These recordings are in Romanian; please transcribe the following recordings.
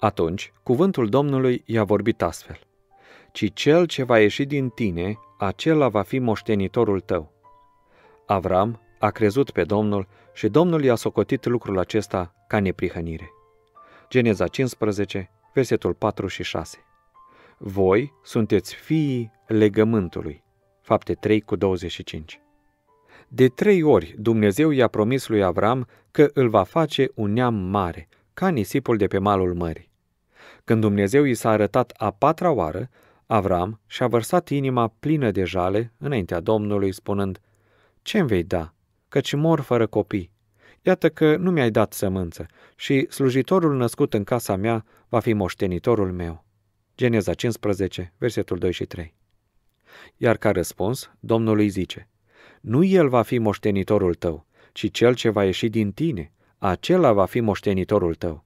Atunci, cuvântul Domnului i-a vorbit astfel. Ci cel ce va ieși din tine, acela va fi moștenitorul tău. Avram a crezut pe Domnul și Domnul i-a socotit lucrul acesta ca neprihănire. Geneza 15, versetul 4 și 6. Voi sunteți fiii legământului. Fapte 3 cu 25. De trei ori Dumnezeu i-a promis lui Avram că îl va face un neam mare, ca nisipul de pe malul mării. Când Dumnezeu i s-a arătat a patra oară, Avram și-a vărsat inima plină de jale înaintea Domnului, spunând, Ce-mi vei da, căci mor fără copii? Iată că nu mi-ai dat sămânță și slujitorul născut în casa mea va fi moștenitorul meu. Geneza 15, versetul 2 și 3. Iar ca răspuns, Domnul îi zice, Nu el va fi moștenitorul tău, ci cel ce va ieși din tine, acela va fi moștenitorul tău.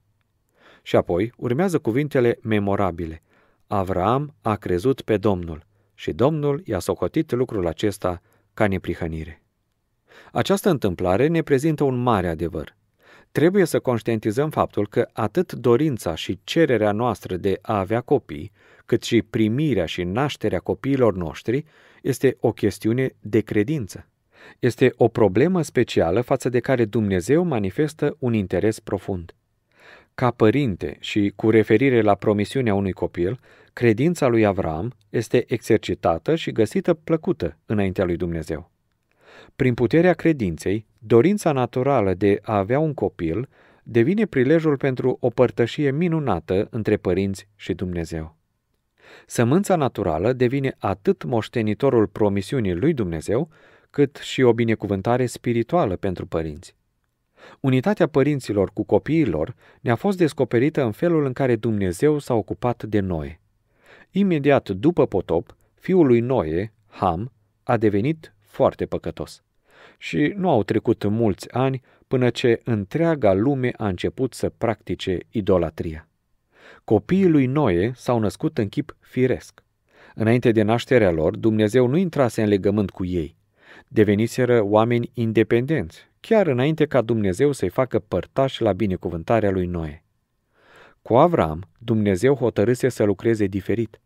Și apoi urmează cuvintele memorabile. Avram a crezut pe Domnul și Domnul i-a socotit lucrul acesta ca neprihănire. Această întâmplare ne prezintă un mare adevăr. Trebuie să conștientizăm faptul că atât dorința și cererea noastră de a avea copii, cât și primirea și nașterea copiilor noștri este o chestiune de credință. Este o problemă specială față de care Dumnezeu manifestă un interes profund. Ca părinte și cu referire la promisiunea unui copil, credința lui Avram este exercitată și găsită plăcută înaintea lui Dumnezeu. Prin puterea credinței, dorința naturală de a avea un copil devine prilejul pentru o părtășie minunată între părinți și Dumnezeu. Sămânța naturală devine atât moștenitorul promisiunii lui Dumnezeu, cât și o binecuvântare spirituală pentru părinți. Unitatea părinților cu copiilor ne-a fost descoperită în felul în care Dumnezeu s-a ocupat de noi. Imediat după potop, fiul lui Noe, Ham, a devenit foarte păcătos. Și nu au trecut mulți ani până ce întreaga lume a început să practice idolatria. Copiii lui Noe s-au născut în chip firesc. Înainte de nașterea lor, Dumnezeu nu intrase în legământ cu ei. Deveniseră oameni independenți, chiar înainte ca Dumnezeu să-i facă părtași la binecuvântarea lui Noe. Cu Avram, Dumnezeu hotărâse să lucreze diferit.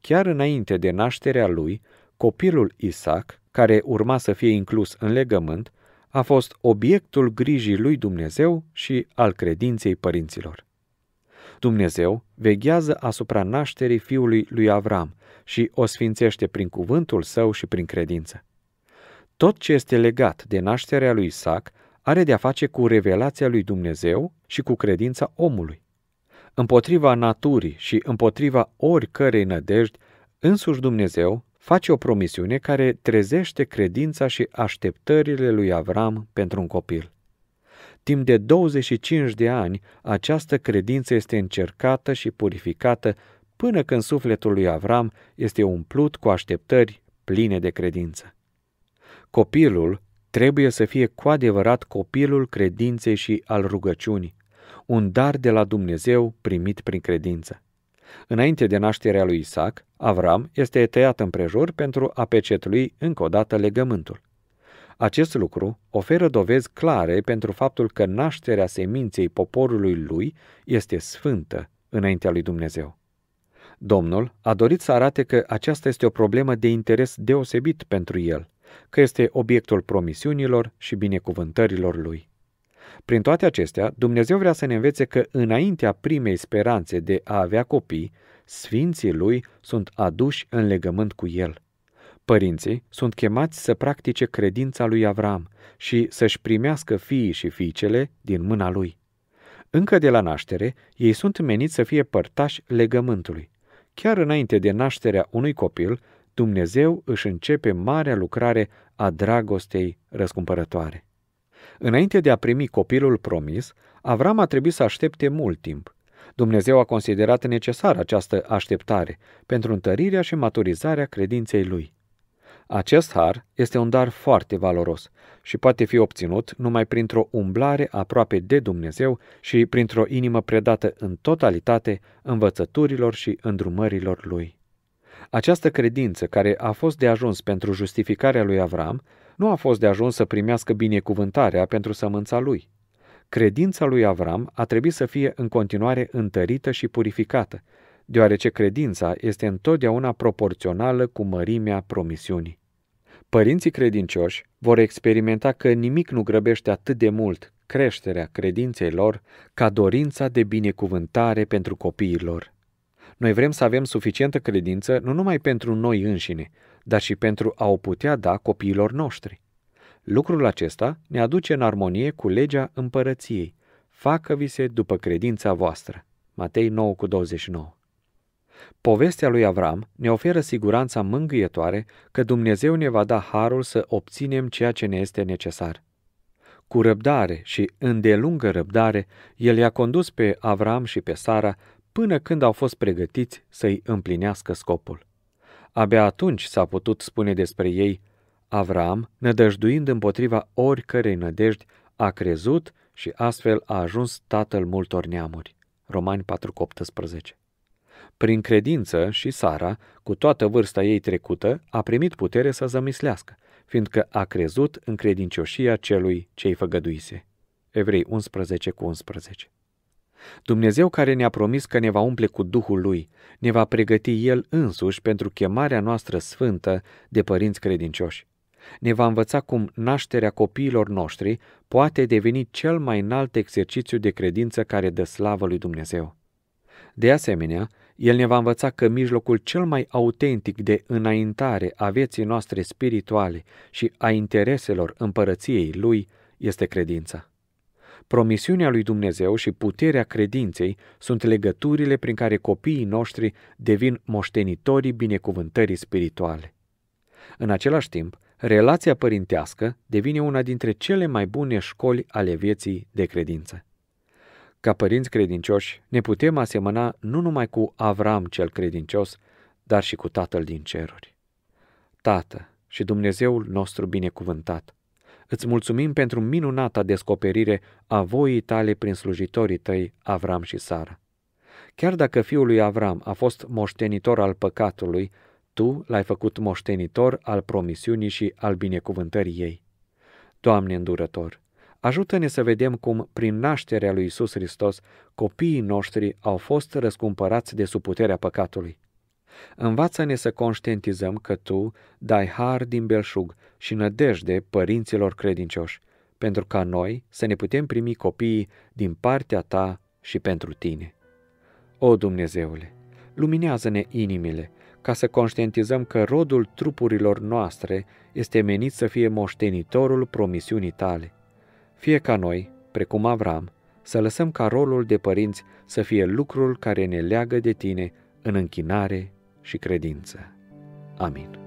Chiar înainte de nașterea lui, copilul Isaac, care urma să fie inclus în legământ, a fost obiectul grijii lui Dumnezeu și al credinței părinților. Dumnezeu veghează asupra nașterii fiului lui Avram și o sfințește prin cuvântul său și prin credință. Tot ce este legat de nașterea lui Isaac are de-a face cu revelația lui Dumnezeu și cu credința omului. Împotriva naturii și împotriva oricărei nădejdi, însuși Dumnezeu face o promisiune care trezește credința și așteptările lui Avram pentru un copil. Timp de 25 de ani, această credință este încercată și purificată până când sufletul lui Avram este umplut cu așteptări pline de credință. Copilul trebuie să fie cu adevărat copilul credinței și al rugăciunii, un dar de la Dumnezeu primit prin credință. Înainte de nașterea lui Isaac, Avram este tăiat împrejur pentru a pecetlui încă o dată legământul. Acest lucru oferă dovezi clare pentru faptul că nașterea seminței poporului lui este sfântă înaintea lui Dumnezeu. Domnul a dorit să arate că aceasta este o problemă de interes deosebit pentru el – că este obiectul promisiunilor și binecuvântărilor lui. Prin toate acestea, Dumnezeu vrea să ne învețe că înaintea primei speranțe de a avea copii, sfinții lui sunt aduși în legământ cu el. Părinții sunt chemați să practice credința lui Avram și să-și primească fiii și fiicele din mâna lui. Încă de la naștere, ei sunt meniți să fie părtași legământului. Chiar înainte de nașterea unui copil, Dumnezeu își începe marea lucrare a dragostei răscumpărătoare. Înainte de a primi copilul promis, Avram a trebuit să aștepte mult timp. Dumnezeu a considerat necesară această așteptare pentru întărirea și maturizarea credinței lui. Acest har este un dar foarte valoros și poate fi obținut numai printr-o umblare aproape de Dumnezeu și printr-o inimă predată în totalitate învățăturilor și îndrumărilor lui. Această credință, care a fost de ajuns pentru justificarea lui Avram, nu a fost de ajuns să primească binecuvântarea pentru sămânța lui. Credința lui Avram a trebuit să fie în continuare întărită și purificată, deoarece credința este întotdeauna proporțională cu mărimea promisiunii. Părinții credincioși vor experimenta că nimic nu grăbește atât de mult creșterea credinței lor ca dorința de binecuvântare pentru copiii lor. Noi vrem să avem suficientă credință nu numai pentru noi înșine, dar și pentru a o putea da copiilor noștri. Lucrul acesta ne aduce în armonie cu legea împărăției. Facă-vi se după credința voastră. Matei 9,29 cu Povestea lui Avram ne oferă siguranța mângâietoare că Dumnezeu ne va da harul să obținem ceea ce ne este necesar. Cu răbdare și îndelungă răbdare, el i-a condus pe Avram și pe Sara până când au fost pregătiți să-i împlinească scopul. Abia atunci s-a putut spune despre ei, Avram, nădăjduind împotriva oricărei nădejdi, a crezut și astfel a ajuns tatăl multor neamuri. Romani 4,18 Prin credință și Sara, cu toată vârsta ei trecută, a primit putere să zămislească, fiindcă a crezut în credincioșia celui ce-i făgăduise. Evrei 11 cu 11 Dumnezeu care ne-a promis că ne va umple cu Duhul Lui, ne va pregăti El însuși pentru chemarea noastră sfântă de părinți credincioși. Ne va învăța cum nașterea copiilor noștri poate deveni cel mai înalt exercițiu de credință care dă slavă lui Dumnezeu. De asemenea, el ne va învăța că mijlocul cel mai autentic de înaintare a vieții noastre spirituale și a intereselor împărăției lui este credința. Promisiunea lui Dumnezeu și puterea credinței sunt legăturile prin care copiii noștri devin moștenitorii binecuvântării spirituale. În același timp, relația părintească devine una dintre cele mai bune școli ale vieții de credință. Ca părinți credincioși, ne putem asemăna nu numai cu Avram cel credincios, dar și cu Tatăl din ceruri. Tată și Dumnezeul nostru binecuvântat, Îți mulțumim pentru minunata descoperire a voii tale prin slujitorii tăi, Avram și Sara. Chiar dacă fiul lui Avram a fost moștenitor al păcatului, tu l-ai făcut moștenitor al promisiunii și al binecuvântării ei. Doamne îndurător, ajută-ne să vedem cum, prin nașterea lui Isus Hristos, copiii noștri au fost răscumpărați de sub puterea păcatului. Învață-ne să conștientizăm că Tu dai har din belșug și nădejde părinților credincioși, pentru ca noi să ne putem primi copiii din partea Ta și pentru Tine. O Dumnezeule, luminează-ne inimile ca să conștientizăm că rodul trupurilor noastre este menit să fie moștenitorul promisiunii Tale. Fie ca noi, precum Avram, să lăsăm ca rolul de părinți să fie lucrul care ne leagă de Tine în închinare și credință. Amin.